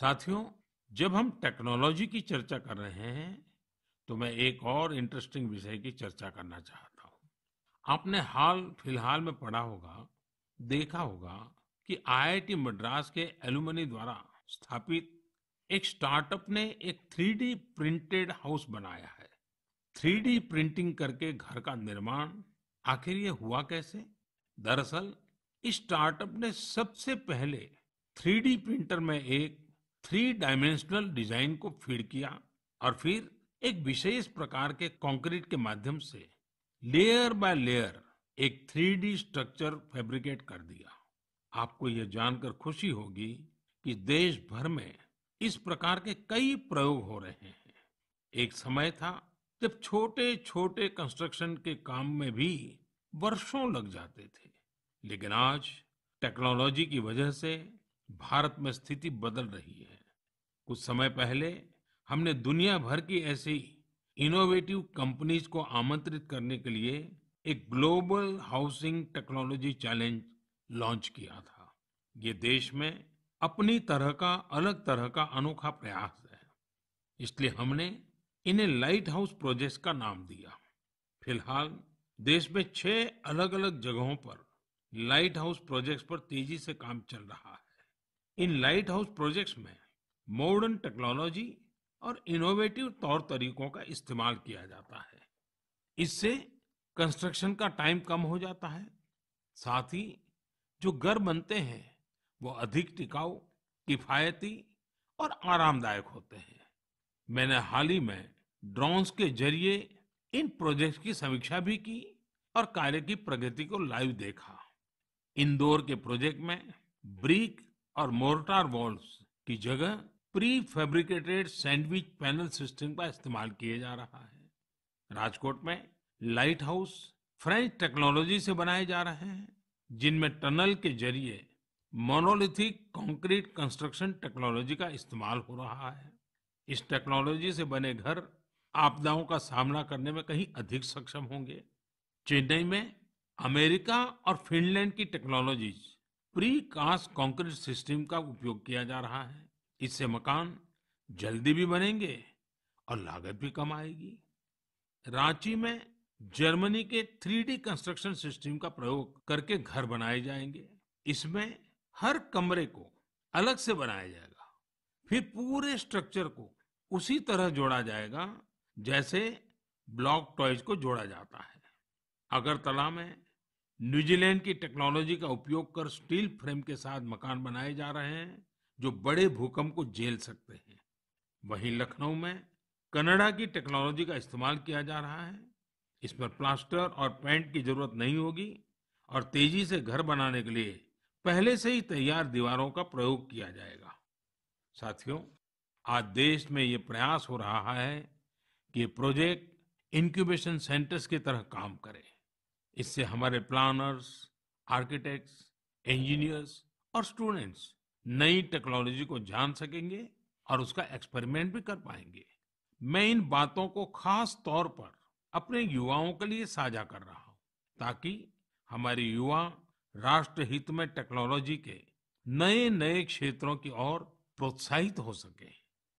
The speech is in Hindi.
साथियों जब हम टेक्नोलॉजी की चर्चा कर रहे हैं तो मैं एक और इंटरेस्टिंग विषय की चर्चा करना चाहता हूँ आपने हाल फिलहाल में पढ़ा होगा देखा होगा कि आईआईटी मद्रास के एलुमनी द्वारा स्थापित एक स्टार्टअप ने एक थ्री प्रिंटेड हाउस बनाया है थ्री प्रिंटिंग करके घर का निर्माण आखिर ये हुआ कैसे दरअसल इस स्टार्टअप ने सबसे पहले थ्री प्रिंटर में एक थ्री डायमेंशनल डिजाइन को फीड किया और फिर एक विशेष प्रकार के कंक्रीट के माध्यम से लेयर बाय लेयर एक थ्री स्ट्रक्चर फैब्रिकेट कर दिया आपको यह जानकर खुशी होगी कि देश भर में इस प्रकार के कई प्रयोग हो रहे हैं एक समय था जब छोटे छोटे कंस्ट्रक्शन के काम में भी वर्षों लग जाते थे लेकिन आज टेक्नोलॉजी की वजह से भारत में स्थिति बदल रही है कुछ समय पहले हमने दुनिया भर की ऐसी इनोवेटिव कंपनीज को आमंत्रित करने के लिए एक global housing technology challenge launch किया था ये देश में अपनी तरह का अलग तरह का अनोखा प्रयास है इसलिए हमने इन्हें लाइट हाउस प्रोजेक्ट का नाम दिया फिलहाल देश में छह अलग अलग जगहों पर लाइट हाउस प्रोजेक्ट्स पर तेजी से काम चल रहा है इन लाइट हाउस प्रोजेक्ट्स में मॉडर्न टेक्नोलॉजी और इनोवेटिव तौर तरीकों का इस्तेमाल किया जाता है इससे कंस्ट्रक्शन का टाइम कम हो जाता है साथ ही जो घर बनते हैं वो अधिक टिकाऊ किफायती और आरामदायक होते हैं मैंने हाल ही में ड्रोन्स के जरिए इन प्रोजेक्ट्स की समीक्षा भी की और कार्य की प्रगति को लाइव देखा इंदौर के प्रोजेक्ट में ब्रिक और मोर्टार वॉल्स की जगह prefabricated sandwich panel system का इस्तेमाल किया जा रहा है राजकोट में लाइट हाउस फ्रेंच टेक्नोलॉजी से बनाए जा रहे हैं जिनमें टनल के जरिए मोनोलिथिक कंक्रीट कंस्ट्रक्शन टेक्नोलॉजी का इस्तेमाल हो रहा है इस टेक्नोलॉजी से बने घर आपदाओं का सामना करने में कहीं अधिक सक्षम होंगे चेन्नई में अमेरिका और फिनलैंड की technologies precast concrete system का उपयोग किया जा रहा है इससे मकान जल्दी भी बनेंगे और लागत भी कम आएगी रांची में जर्मनी के थ्री कंस्ट्रक्शन सिस्टम का प्रयोग करके घर बनाए जाएंगे इसमें हर कमरे को अलग से बनाया जाएगा फिर पूरे स्ट्रक्चर को उसी तरह जोड़ा जाएगा जैसे ब्लॉक टॉयज को जोड़ा जाता है अगरतला में न्यूजीलैंड की टेक्नोलॉजी का उपयोग कर स्टील फ्रेम के साथ मकान बनाए जा रहे हैं जो बड़े भूकंप को झेल सकते हैं वहीं लखनऊ में कनाडा की टेक्नोलॉजी का इस्तेमाल किया जा रहा है इसमें प्लास्टर और पेंट की जरूरत नहीं होगी और तेजी से घर बनाने के लिए पहले से ही तैयार दीवारों का प्रयोग किया जाएगा साथियों आज देश में ये प्रयास हो रहा है कि ये प्रोजेक्ट इंक्यूबेशन सेंटर्स की तरह काम करे इससे हमारे प्लानर्स आर्किटेक्ट्स इंजीनियर्स और स्टूडेंट्स नई टेक्नोलॉजी को जान सकेंगे और उसका एक्सपेरिमेंट भी कर पाएंगे मैं इन बातों को खास तौर पर अपने युवाओं के लिए साझा कर रहा हूं ताकि हमारे युवा राष्ट्र हित में टेक्नोलॉजी के नए नए क्षेत्रों की ओर प्रोत्साहित हो सके